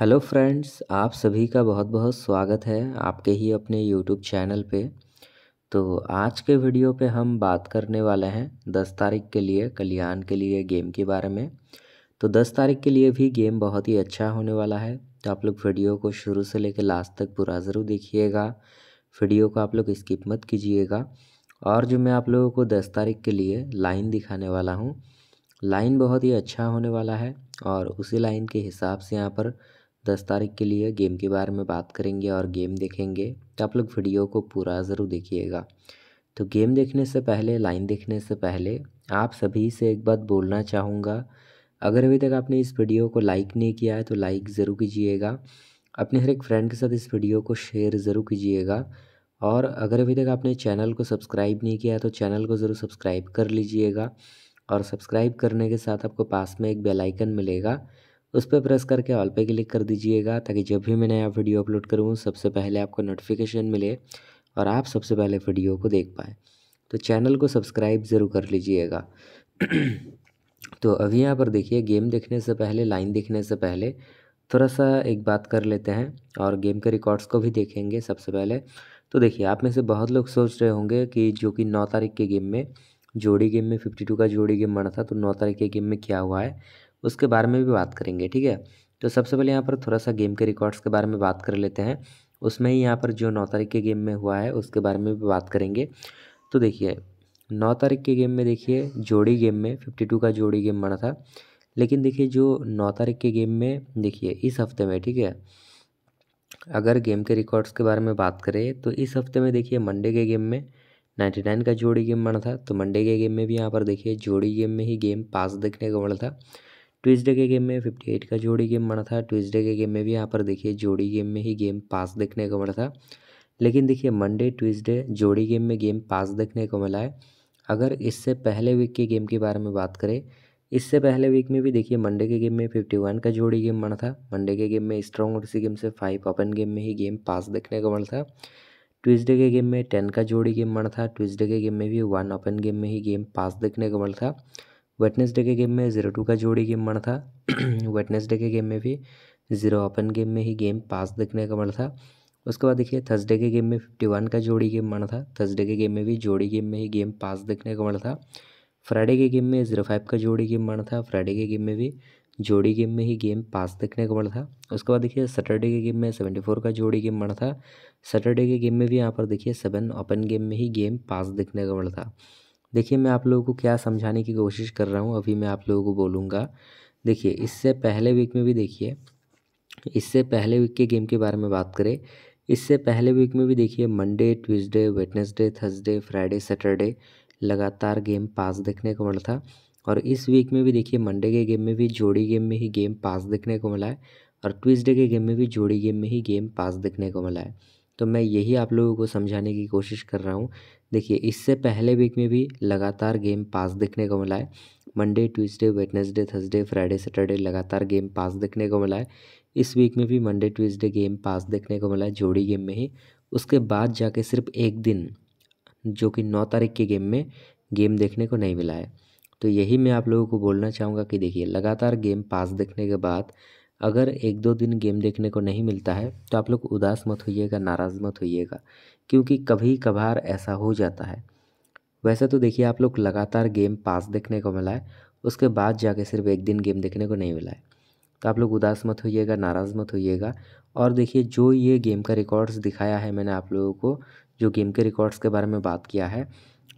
hello friends आप सभी का बहुत बहुत स्वागत है आपके ही अपने यूट्यूब चैनल पे तो आज के वीडियो पे हम बात करने वाले हैं दस तारीख के लिए कल्याण के लिए गेम के बारे में तो दस तारीख के लिए भी गेम बहुत ही अच्छा होने वाला है तो आप लोग वीडियो को शुरू से लेकर लास्ट तक पूरा ज़रूर देखिएगा वीडियो को आप लोग स्किप मत कीजिएगा और जो मैं आप लोगों को दस तारीख के लिए लाइन दिखाने वाला हूँ लाइन बहुत ही अच्छा होने वाला है और उसी लाइन के हिसाब से यहाँ पर दस तारीख के लिए गेम के बारे में बात करेंगे और गेम देखेंगे तो आप लोग वीडियो को पूरा ज़रूर देखिएगा तो गेम देखने से पहले लाइन देखने से पहले आप सभी से एक बात बोलना चाहूँगा अगर अभी तक आपने इस वीडियो को लाइक नहीं किया है तो लाइक ज़रूर कीजिएगा अपने हर एक फ्रेंड के साथ इस वीडियो को शेयर ज़रूर कीजिएगा और अगर अभी तक आपने चैनल को सब्सक्राइब नहीं किया तो चैनल को ज़रूर सब्सक्राइब कर लीजिएगा और सब्सक्राइब करने के साथ आपको पास में एक बेल आइकन मिलेगा उस पर प्रेस करके ऑल पे क्लिक कर दीजिएगा ताकि जब भी मैं नया वीडियो अपलोड करूँ सबसे पहले आपको नोटिफिकेशन मिले और आप सबसे पहले वीडियो को देख पाएँ तो चैनल को सब्सक्राइब ज़रूर कर लीजिएगा तो अभी यहाँ पर देखिए गेम देखने से पहले लाइन देखने से पहले थोड़ा सा एक बात कर लेते हैं और गेम के रिकॉर्ड्स को भी देखेंगे सबसे पहले तो देखिए आप में से बहुत लोग सोच रहे होंगे कि जो कि नौ तारीख के गेम में जोड़ी गेम में फिफ्टी टू का जोड़ी गेम बना था तो नौ तारीख के गेम में क्या हुआ है उसके बारे में भी बात करेंगे ठीक है तो सबसे पहले यहाँ पर थोड़ा सा गेम के रिकॉर्ड्स के बारे में बात कर लेते हैं उसमें ही यहाँ पर जो नौ तारीख के गेम में हुआ है उसके बारे में भी बात करेंगे तो देखिए नौ तारीख के गेम में देखिए जोड़ी गेम में फिफ्टी टू का जोड़ी गेम बना था लेकिन देखिए जो नौ तारीख के गेम में देखिए इस हफ्ते में ठीक है अगर गेम के रिकॉर्ड्स के बारे में बात करें तो इस हफ्ते में देखिए मंडे के गेम में नाइन्टी नाइन का जोड़ी गेम बना था तो मंडे के गेम में भी यहाँ पर देखिए जोड़ी गेम में ही गेम पास देखने को मिला था ट्विजडे के गेम में फिफ्टी एट का जोड़ी गेम बना था ट्विजडे के गेम में भी यहाँ पर देखिए जोड़ी गेम में ही गेम पास देखने को मिला था लेकिन देखिए मंडे ट्विजडे जोड़ी गेम में गेम पास देखने को मिला है अगर इससे पहले वीक के गेम के बारे में बात करें इससे पहले वीक में भी देखिए मंडे के गेम में फिफ्टी वन का जोड़ी गेम बना था मंडे के गेम में स्ट्रॉन्ग और इसी गेम से फाइव ओपन गेम में ही गेम पास देखने को मिला था ट्विजडे के गेम में टेन का जोड़ी गेम बना था ट्विजडे के गेम में भी वन ओपन गेम में ही गेम पास देखने को मिला था वेटनेसडे के गेम में ज़ीरो टू का जोड़ी गेम मर था वेटनेसडे के गेम में भी ज़ीरो ओपन गेम में ही गेम पास देखने का मर था उसके बाद देखिए थर्सडे के गेम में फिफ्टी वन का जोड़ी गेम मर था थर्सडे के गेम में भी जोड़ी गेम में ही गेम पास देखने का मर था फ्राइडे के गेम में ज़ीरो फाइव का जोड़ी गेम मर था फ्राइडे के गेम में भी जोड़ी गेम में ही गेम पास देखने को मर था उसके बाद देखिए सैटरडे के गेम में सेवेंटी फोर का जोड़ी गेम मर था सैटरडे के गेम में भी यहाँ पर देखिए सेवन ओपन गेम में ही गेम पास देखने का मर था देखिए मैं आप लोगों को क्या समझाने की कोशिश कर रहा हूँ अभी मैं आप लोगों को बोलूँगा देखिए इससे पहले वीक में भी देखिए इससे पहले वीक के गेम के बारे में बात करें इससे पहले वीक में भी देखिए Monday Tuesday Wednesday Thursday Friday Saturday लगातार गेम पास देखने को मिला था और इस वीक में भी देखिए मंडे के गेम में भी जोड़ी गेम में ही गेम पास देखने को मिला है और ट्यूसडे के गेम में भी जोड़ी गेम में ही गेम पास देखने को मिला है तो मैं यही आप लोगों को समझाने की कोशिश कर रहा हूँ देखिए इससे पहले वीक में भी लगातार गेम पास देखने को मिला है Monday Tuesday Wednesday Thursday Friday Saturday लगातार गेम पास देखने को मिला है इस वीक में भी मंडे ट्यूसडे गेम पास देखने को मिला है जोड़ी गेम में ही उसके बाद जाके सिर्फ एक दिन जो कि नौ तारीख के गेम में गेम देखने को नहीं मिला है तो यही मैं आप लोगों को बोलना चाहूँगा कि देखिए लगातार गेम पास देखने के बाद अगर एक दो दिन गेम देखने को नहीं मिलता है तो आप लोग उदास मत होइएगा नाराज़ मत होइएगा क्योंकि कभी कभार ऐसा हो जाता है वैसे तो देखिए आप लोग लगातार गेम पास देखने को मिला है उसके बाद जाके सिर्फ एक दिन गेम देखने को नहीं मिला है तो आप लोग उदास मत होइएगा नाराज़ मत होइएगा और देखिए जो ये गेम का रिकॉर्ड्स दिखाया है मैंने आप लोगों को जो गेम के रिकॉर्ड्स के बारे में बात किया है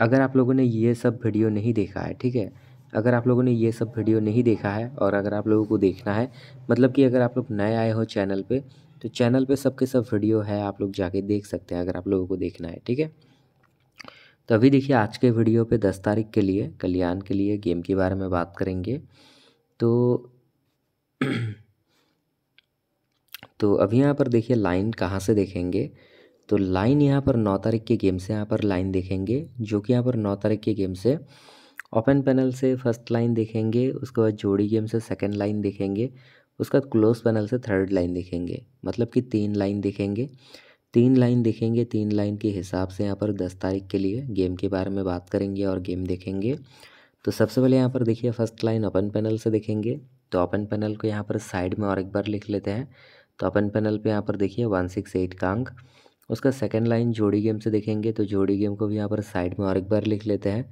अगर आप लोगों ने ये सब वीडियो नहीं देखा है ठीक है अगर आप लोगों ने ये सब वीडियो नहीं देखा है और अगर आप लोगों को देखना है मतलब कि अगर आप लोग नए आए हो चैनल पे तो चैनल पे सब सब वीडियो है आप लोग जाके देख सकते हैं अगर आप लोगों को देखना है ठीक है तो अभी देखिए आज के वीडियो पे दस तारीख के लिए कल्याण के लिए गेम के बारे में बात करेंगे तो तो अभी यहाँ पर देखिए लाइन कहाँ से देखेंगे तो लाइन यहाँ पर नौ तारीख के गेम से यहाँ पर लाइन देखेंगे जो कि यहाँ पर नौ तारीख के गेम से ओपन पैनल से फर्स्ट लाइन देखेंगे उसके बाद जोड़ी गेम से सेकेंड लाइन देखेंगे उसके बाद क्लोज पैनल से थर्ड लाइन देखेंगे मतलब कि तीन लाइन देखेंगे तीन लाइन देखेंगे तीन लाइन के हिसाब से यहाँ पर दस तारीख के लिए गेम के बारे में बात करेंगे और गेम देखेंगे तो सबसे पहले यहाँ पर देखिए फर्स्ट लाइन ओपन पैनल से देखेंगे तो ओपन पैनल को यहाँ पर साइड में और एक बार लिख लेते हैं तो ओपन पैनल पे यहाँ पर देखिए वन सिक्स एट का अंक उसका सेकेंड लाइन जोड़ी गेम से देखेंगे तो जोड़ी गेम को भी यहाँ पर साइड में और एक बार लिख लेते हैं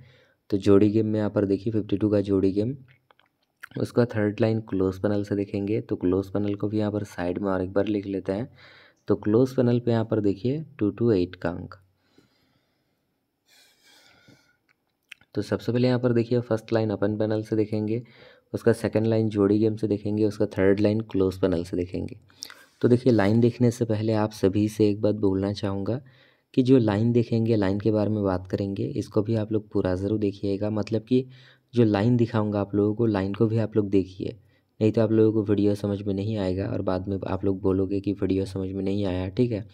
तो जोड़ी गेम में यहाँ पर देखिए फिफ्टी टू का जोड़ी गेम उसका थर्ड लाइन क्लोज पैनल से देखेंगे तो क्लोज पैनल को भी यहाँ पर साइड में और एक बार लिख लेते हैं तो क्लोज पैनल पे यहाँ पर देखिए टू टू एट का अंक तो सबसे पहले यहाँ पर देखिए फर्स्ट लाइन अपन पैनल से देखेंगे उसका सेकंड लाइन जोड़ी गेम से देखेंगे उसका थर्ड लाइन क्लोज पैनल से देखेंगे तो देखिए लाइन देखने से पहले आप सभी से एक बात बोलना चाहूँगा कि जो लाइन देखेंगे लाइन के बारे में बात करेंगे इसको भी आप लोग पूरा ज़रूर देखिएगा मतलब कि जो लाइन दिखाऊंगा आप लोगों को लाइन को भी आप लोग देखिए नहीं तो आप लोगों को वीडियो समझ में नहीं आएगा और बाद में आप लोग बोलोगे कि वीडियो समझ में नहीं आया ठीक है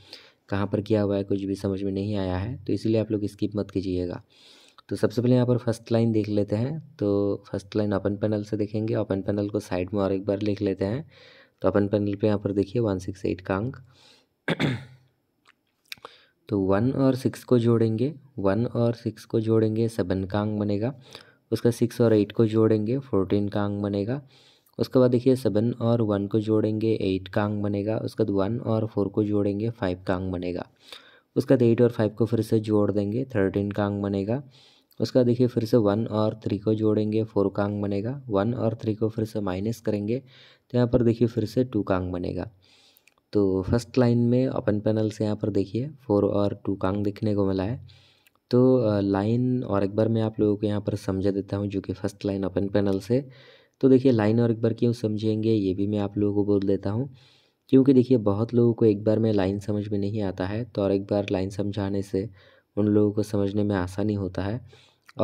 कहाँ पर किया हुआ है कुछ भी समझ में नहीं आया है तो इसीलिए आप लोग स्किप मत कीजिएगा तो सबसे पहले यहाँ पर फर्स्ट लाइन देख लेते हैं तो फर्स्ट लाइन ओपन पैनल से देखेंगे ओपन पैनल को साइड में और एक बार लिख लेते हैं तो ओपन पैनल पे यहाँ पर देखिए वन सिक्स एट का अंक तो वन और सिक्स को जोड़ेंगे वन और सिक्स को जोड़ेंगे सेवन का अंक बनेगा उसका सिक्स और एट को जोड़ेंगे फोर्टीन का अंक बनेगा उसके बाद देखिए सेवन और वन को जोड़ेंगे एट का अंक बनेगा उसके बाद वन और फोर को जोड़ेंगे फाइव का अंक बनेगा उसके बाद एट और फाइव को फिर से जोड़ देंगे थर्टीन का अंक बनेगा उसका देखिए फिर से वन और थ्री को जोड़ेंगे फोर का अंक बनेगा वन और थ्री को फिर से माइनस करेंगे तो यहाँ पर देखिए फिर से टू का अंक बनेगा तो फर्स्ट लाइन में ओपन पैनल से यहाँ पर देखिए फोर और टू कांग देखने को मिला है तो लाइन और एक बार मैं आप लोगों को यहाँ पर समझा देता हूँ जो कि फर्स्ट लाइन ओपन पैनल से तो देखिए लाइन और एक बार क्यों समझेंगे ये भी मैं आप लोगों को बोल देता हूँ क्योंकि देखिए बहुत लोगों को एक बार में लाइन समझ में नहीं आता है तो और एक बार लाइन समझाने से उन लोगों को समझने में आसानी होता है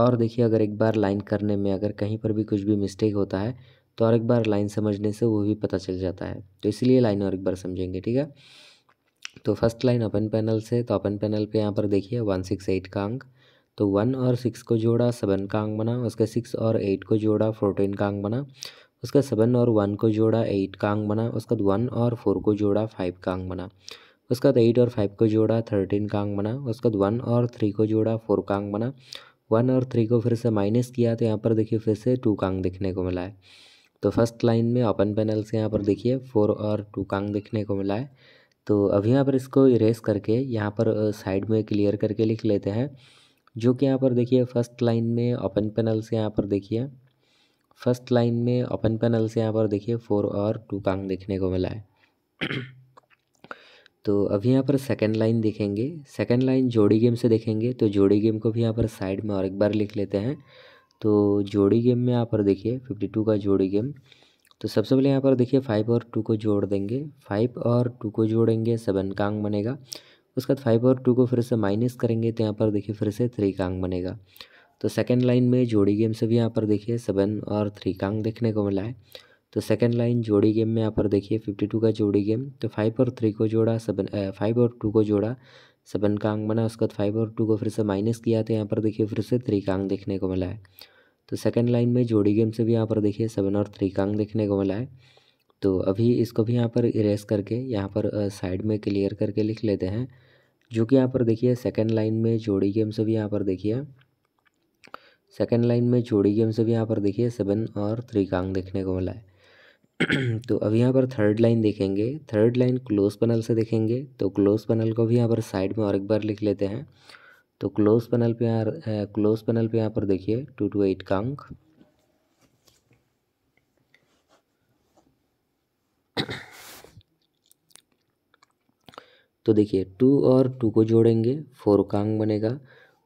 और देखिए अगर एक बार लाइन करने में अगर कहीं पर भी कुछ भी मिस्टेक होता है तो और एक बार लाइन समझने से वो भी पता चल जाता है तो इसलिए लाइन और एक बार समझेंगे ठीक है तो फर्स्ट लाइन अपन पैनल से तो अपन पैनल पे यहाँ पर देखिए वन सिक्स एट का अंक तो वन और सिक्स को जोड़ा सेवन का अंक बना उसका सिक्स और एट को जोड़ा फोर्टीन का अंक बना उसका सेवन और वन को जोड़ा एट का अंक बना उसका वन और फोर को जोड़ा फाइव का अंक बना उसके बाद एट और फाइव को जोड़ा थर्टीन का अंक बना उसके बाद वन और थ्री को जोड़ा फोर का अंक बना वन और थ्री को फिर से माइनस किया तो यहाँ पर देखिए फिर से टू का अंक देखने को मिला है तो फर्स्ट लाइन में ओपन पैनल से यहाँ पर देखिए फोर और टू कांग देखने को मिला है तो अभी यहाँ पर इसको इरेज करके यहाँ पर साइड में क्लियर करके लिख लेते हैं जो कि यहाँ पर देखिए फर्स्ट लाइन में ओपन पैनल से यहाँ पर देखिए फर्स्ट लाइन में ओपन पैनल से यहाँ पर देखिए फोर और टू कांग देखने को मिला है तो अभी यहाँ पर सेकंड लाइन देखेंगे सेकंड लाइन जोड़ी गेम से देखेंगे तो जोड़ी गेम को भी यहाँ पर साइड में और एक बार लिख लेते हैं तो जोड़ी गेम में यहाँ पर देखिए फिफ्टी टू का जोड़ी गेम तो सबसे पहले यहाँ पर देखिए फाइव और टू को जोड़ देंगे फाइव और टू को जोड़ेंगे सेवन का अंक बनेगा उसके बाद फाइव और टू को फिर से माइनस करेंगे तो यहाँ पर देखिए फिर से थ्री का अंक बनेगा तो सेकेंड लाइन में जोड़ी गेम से भी यहाँ पर देखिए सेवन और थ्री का अंक देखने को मिला है तो सेकेंड लाइन जोड़ी गेम में यहाँ पर देखिए फिफ्टी टू का जोड़ी गेम तो फाइव और थ्री को जोड़ा सेवन फाइव और टू को जोड़ा सेवन का अंग बना उसके बाद फाइव और टू को फिर से माइनस किया तो यहाँ पर देखिए फिर से थ्री का अंग देखने को मिला है तो सेकेंड लाइन में जोड़ी गेम से भी यहाँ पर देखिए सेवन और थ्री का अंग देखने को मिला है तो अभी इसको भी यहाँ पर इरेज करके यहाँ पर साइड में क्लियर करके लिख लेते हैं जो कि यहाँ पर देखिए सेकेंड लाइन में जोड़ी गेम से भी यहाँ पर देखिए सेकेंड लाइन में जोड़ी गेम से भी यहाँ पर देखिए सेवन और थ्री का अंग देखने को मिला है तो अब यहाँ पर थर्ड लाइन देखेंगे थर्ड लाइन क्लोज पैनल से देखेंगे तो क्लोज पैनल को भी यहाँ पर साइड में और एक बार लिख लेते हैं तो क्लोज पैनल पे यहाँ क्लोज पैनल पे यहाँ पर देखिए टू टू एट का अंक तो देखिए टू और टू को जोड़ेंगे फोर का अंक बनेगा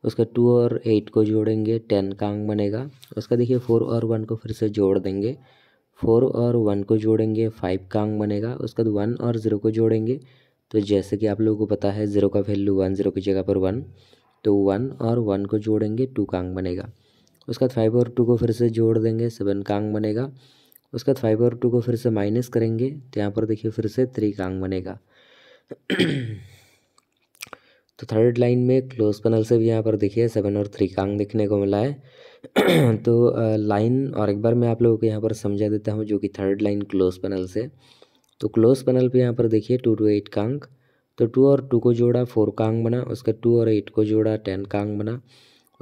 उसका टू और एट को जोड़ेंगे टेन का अंक बनेगा उसका देखिए फोर और वन को फिर से जोड़ देंगे फोर और वन को जोड़ेंगे फाइव का अंक बनेगा उसके बाद वन और ज़ीरो को जोड़ेंगे तो जैसे कि आप लोगों को पता है ज़ीरो का वैल्यू वन ज़ीरो की जगह पर वन तो वन और वन को जोड़ेंगे टू का अंक बनेगा उसके बाद फाइव और टू को फिर से जोड़ देंगे सेवन का अंक बनेगा उसके बाद फाइव और टू को फिर से माइनस करेंगे तो यहाँ पर देखिए फिर से थ्री का अंक बनेगा तो थर्ड लाइन में क्लोज पैनल से भी यहाँ पर देखिए सेवन और थ्री का अंक देखने को मिला है तो लाइन और एक बार मैं आप लोगों को यहाँ पर समझा देता हूँ जो कि थर्ड लाइन क्लोज पैनल से तो क्लोज पैनल पे यहाँ पर देखिए टू टू एट का अंक तो टू और टू को जोड़ा फोर का बना उसका टू और एट को जोड़ा टेन का बना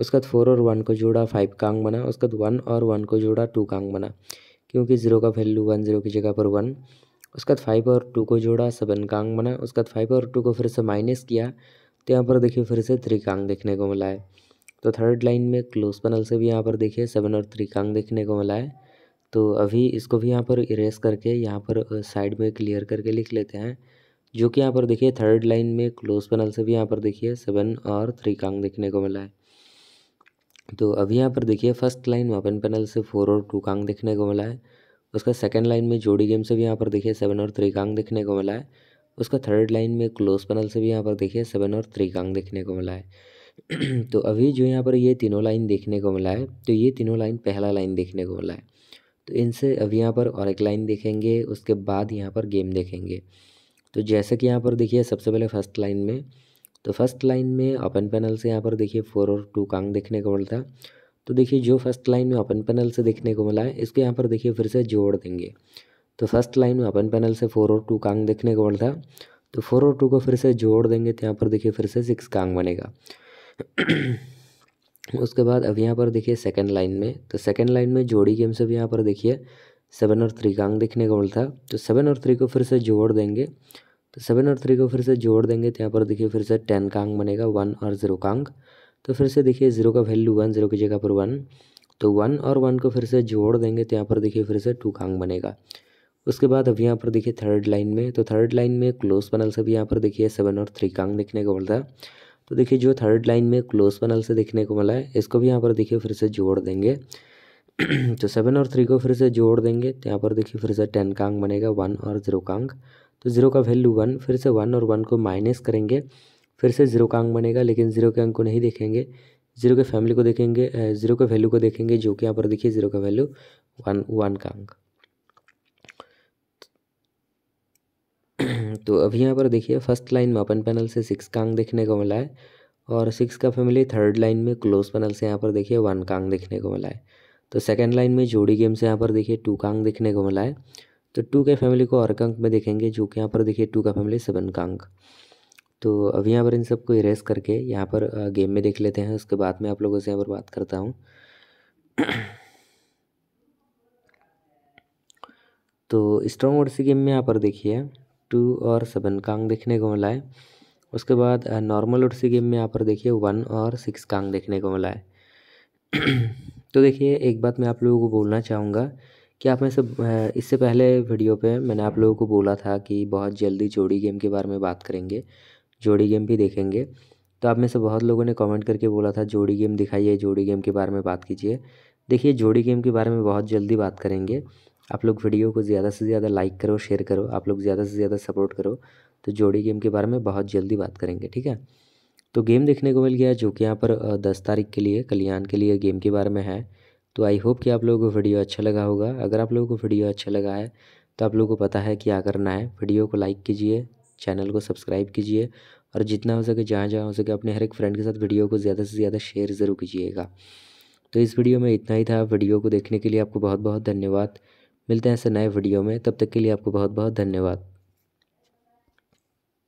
उसके बाद फोर और वन को जोड़ा फाइव का बना उसके बाद वन और वन को जोड़ा टू का बना क्योंकि जीरो का वैल्यू वन जीरो की जगह पर वन उसके बाद फाइव और टू को जोड़ा सेवन का बना उसके बाद फाइव और टू को फिर से माइनस किया तो यहाँ पर देखिए फिर से थ्री का देखने को मिला है तो थर्ड लाइन में क्लोज पैनल से भी यहाँ पर देखिए सेवन और थ्री कांग देखने को मिला है तो अभी इसको भी यहाँ पर इरेज करके यहाँ पर साइड में क्लियर करके लिख लेते हैं जो कि यहाँ पर देखिए थर्ड लाइन में क्लोज पैनल से भी यहाँ पर देखिए सेवन और थ्री कांग देखने को मिला है तो अभी यहाँ पर देखिए फर्स्ट लाइन वेपन पैनल से फोर और टू कांग देखने को मिला है उसका सेकंड लाइन में जोड़ी गेम से भी यहाँ पर देखिए सेवन और थ्री कांग देखने को मिला है उसका थर्ड लाइन में क्लोज पैनल से भी यहाँ पर देखिए सेवन और थ्री कांग देखने को मिला है तो अभी जो यहाँ पर ये तीनों लाइन देखने को मिला है तो ये तीनों लाइन पहला लाइन देखने को मिला है तो इनसे अभी यहाँ पर और एक लाइन देखेंगे उसके बाद यहाँ पर गेम देखेंगे तो जैसे कि यहाँ पर देखिए सबसे पहले फर्स्ट लाइन में तो फर्स्ट लाइन में ओपन पैनल से यहाँ पर देखिए फोर और टू कांग देखने को मिलता है तो देखिए जो फर्स्ट लाइन में ओपन पैनल से देखने को मिला है इसको यहाँ पर देखिए फिर से जोड़ देंगे तो फर्स्ट लाइन में ओपन पैनल से फोर और टू कांग देखने को मिलता है तो फोर और टू को फिर से जोड़ देंगे तो यहाँ पर देखिए फिर से सिक्स कांग बनेगा उसके बाद अब यहाँ पर देखिए सेकेंड लाइन में तो सेकेंड लाइन में जोड़ी गेम से भी यहाँ पर देखिए सेवन और थ्री का अंक देखने को मिलता है तो सेवन और थ्री को फिर से जोड़ देंगे तो सेवन और थ्री को फिर से जोड़ देंगे तो यहाँ पर देखिए फिर से टेन का अंक बनेगा वन और ज़ीरो का अंक तो फिर से देखिए ज़ीरो का वैल्यू वन ज़ीरो की जगह पर वन तो वन और वन को फिर से जोड़ देंगे तो यहाँ पर देखिए फिर से टू का अंक बनेगा उसके बाद अब यहाँ पर देखिए थर्ड लाइन में तो थर्ड लाइन में क्लोज पैनल से भी यहाँ पर देखिए सेवन और थ्री का अंक देखने को मिलता है तो देखिए जो थर्ड लाइन में क्लोज पैनल से देखने को मिला है इसको भी यहाँ पर देखिए फिर से जोड़ देंगे तो सेवन और थ्री को फिर से जोड़ देंगे तो यहाँ पर देखिए फिर से टेन तो का अंक बनेगा वन और ज़ीरो का अंक तो ज़ीरो का वैल्यू वन फिर से वन और वन को माइनस करेंगे फिर से ज़ीरो का अंक बनेगा लेकिन ज़ीरो के अंक को नहीं देखेंगे ज़ीरो के फैमिली को देखेंगे ज़ीरो के वैल्यू को देखेंगे जो कि यहाँ पर देखिए ज़ीरो का वैल्यू वन वन का अंक तो अभी यहाँ पर देखिए फर्स्ट लाइन में अपन पैनल से सिक्स कांग देखने को मिला है और सिक्स का फैमिली थर्ड लाइन में क्लोज पैनल से यहाँ पर देखिए वन कांग देखने को मिला है तो सेकेंड लाइन में जोड़ी गेम से यहाँ पर देखिए टू कांग देखने को मिला है तो टू के फैमिली को और अंक में देखेंगे जो कि यहाँ पर देखिए टू का फैमिली सेवन कांग तो अभी यहाँ पर इन सबको इरेज करके यहाँ पर गेम में देख लेते हैं उसके बाद में आप लोगों से यहाँ पर बात करता हूँ तो स्ट्रॉन्ग वर्ड सी गेम में यहाँ पर देखिए टू और सेवन कांग देखने को मिला है उसके बाद नॉर्मल ओडसी गेम में यहाँ पर देखिए वन और सिक्स कांग देखने को मिला है तो देखिए एक बात मैं आप लोगों को बोलना चाहूँगा कि आप में से इससे पहले वीडियो पे मैंने आप लोगों को बोला था कि बहुत जल्दी जोड़ी गेम के बारे में बात करेंगे जोड़ी गेम भी देखेंगे तो आप में से बहुत लोगों ने कमेंट करके बोला था जोड़ी गेम दिखाइए जोड़ी गेम के बारे में बात कीजिए देखिए जोड़ी गेम के बारे में बहुत जल्दी बात करेंगे आप लोग वीडियो को ज़्यादा से ज़्यादा लाइक करो शेयर करो आप लोग ज़्यादा से ज़्यादा सपोर्ट करो तो जोड़ी गेम के बारे में बहुत जल्दी बात करेंगे ठीक है तो गेम देखने को मिल गया जो कि यहाँ पर दस तारीख के लिए कल्याण के लिए गेम के बारे में है तो आई होप कि आप लोगों को वीडियो अच्छा लगा होगा अगर आप लोगों को वीडियो अच्छा लगा है तो आप लोगों को पता है क्या करना है वीडियो को लाइक कीजिए चैनल को सब्सक्राइब कीजिए और जितना हो सके जहाँ जहाँ हो सके अपने हर एक फ्रेंड के साथ वीडियो को ज़्यादा से ज़्यादा शेयर ज़रूर कीजिएगा तो इस वीडियो में इतना ही था वीडियो को देखने के लिए आपको बहुत बहुत धन्यवाद मिलते हैं ऐसे नए वीडियो में तब तक के लिए आपको बहुत बहुत धन्यवाद